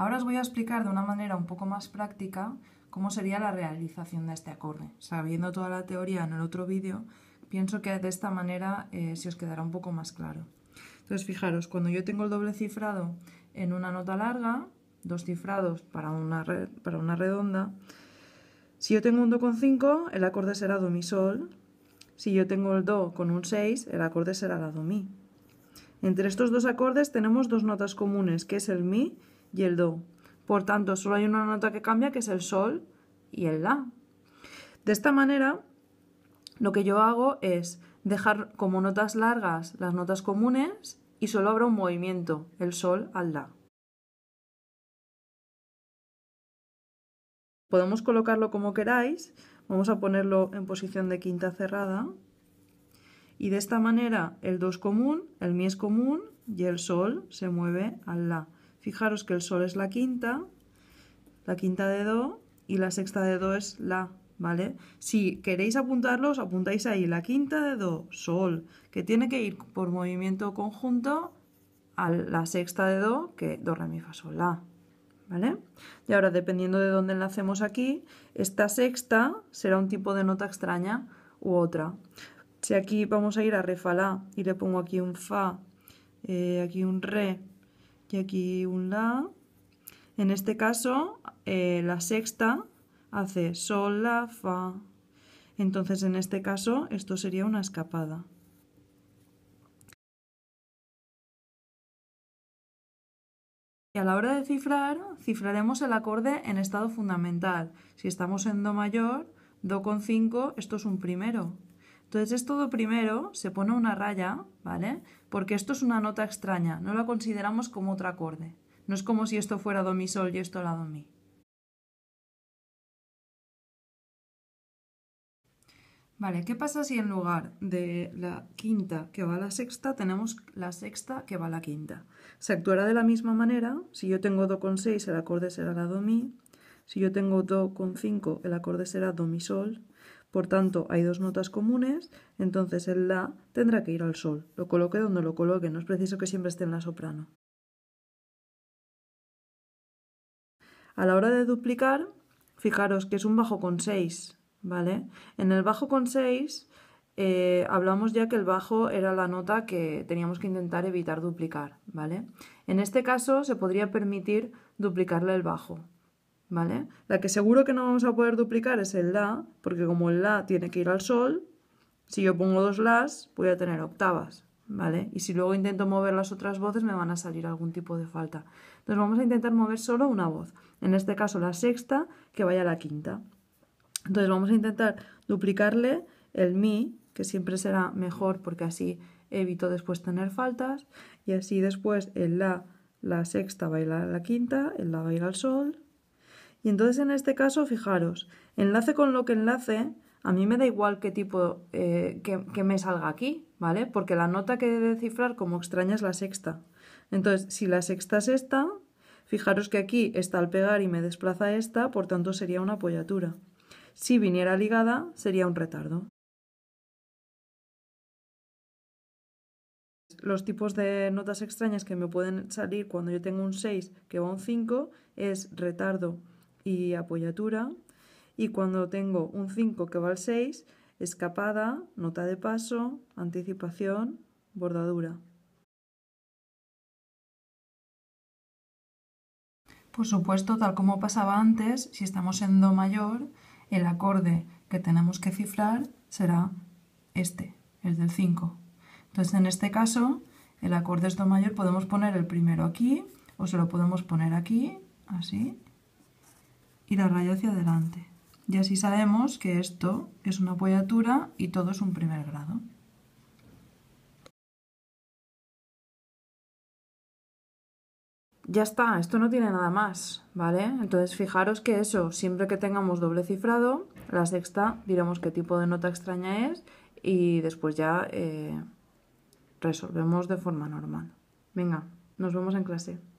Ahora os voy a explicar de una manera un poco más práctica cómo sería la realización de este acorde. Sabiendo toda la teoría en el otro vídeo, pienso que de esta manera eh, se os quedará un poco más claro. Entonces, fijaros, cuando yo tengo el doble cifrado en una nota larga, dos cifrados para una, para una redonda, si yo tengo un do con 5, el acorde será do mi sol. Si yo tengo el do con un 6, el acorde será la do mi. Entre estos dos acordes tenemos dos notas comunes, que es el mi y el do. Por tanto, solo hay una nota que cambia, que es el sol y el la. De esta manera, lo que yo hago es dejar como notas largas las notas comunes y solo habrá un movimiento, el sol al la. Podemos colocarlo como queráis, vamos a ponerlo en posición de quinta cerrada y de esta manera el es común, el mi es común y el sol se mueve al la. Fijaros que el sol es la quinta, la quinta de do y la sexta de do es la, ¿vale? Si queréis apuntarlos, apuntáis ahí la quinta de do, sol, que tiene que ir por movimiento conjunto a la sexta de do, que do, re, mi, fa, sol, la. ¿Vale? Y ahora, dependiendo de dónde hacemos aquí, esta sexta será un tipo de nota extraña u otra. Si aquí vamos a ir a re, fa, la, y le pongo aquí un fa, eh, aquí un re, y aquí un la. En este caso, eh, la sexta hace sol, la, fa. Entonces, en este caso, esto sería una escapada. Y a la hora de cifrar, cifraremos el acorde en estado fundamental. Si estamos en Do mayor, Do con 5, esto es un primero. Entonces esto primero se pone una raya, ¿vale? Porque esto es una nota extraña, no la consideramos como otro acorde. No es como si esto fuera do mi sol y esto la do mi. Vale, ¿qué pasa si en lugar de la quinta que va a la sexta tenemos la sexta que va a la quinta? Se actuará de la misma manera, si yo tengo do con seis, el acorde será la do mi, si yo tengo Do con 5, el acorde será Do mi Sol. Por tanto, hay dos notas comunes, entonces el La tendrá que ir al Sol. Lo coloque donde lo coloque, no es preciso que siempre esté en la soprano. A la hora de duplicar, fijaros que es un bajo con 6, ¿vale? En el bajo con 6 eh, hablamos ya que el bajo era la nota que teníamos que intentar evitar duplicar, ¿vale? En este caso se podría permitir duplicarle el bajo, ¿vale? La que seguro que no vamos a poder duplicar es el la, porque como el la tiene que ir al sol, si yo pongo dos las, voy a tener octavas, ¿vale? Y si luego intento mover las otras voces, me van a salir algún tipo de falta. Entonces vamos a intentar mover solo una voz, en este caso la sexta, que vaya a la quinta. Entonces vamos a intentar duplicarle el mi, que siempre será mejor porque así evito después tener faltas, y así después el la, la sexta a la quinta, el la ir al sol, y entonces en este caso, fijaros, enlace con lo que enlace, a mí me da igual qué tipo eh, que, me salga aquí, ¿vale? Porque la nota que he de cifrar como extraña es la sexta. Entonces, si la sexta es esta, fijaros que aquí está al pegar y me desplaza esta, por tanto sería una apoyatura. Si viniera ligada, sería un retardo. Los tipos de notas extrañas que me pueden salir cuando yo tengo un 6 que va un 5 es retardo, y apoyatura. Y cuando tengo un 5 que va al 6, escapada, nota de paso, anticipación, bordadura. Por supuesto, tal como pasaba antes, si estamos en Do mayor, el acorde que tenemos que cifrar será este, el del 5. Entonces, en este caso, el acorde es Do mayor, podemos poner el primero aquí, o se lo podemos poner aquí, así, y la raya hacia adelante. Y así sabemos que esto es una apoyatura y todo es un primer grado. Ya está, esto no tiene nada más, ¿vale? Entonces fijaros que eso, siempre que tengamos doble cifrado, la sexta diremos qué tipo de nota extraña es y después ya eh, resolvemos de forma normal. Venga, nos vemos en clase.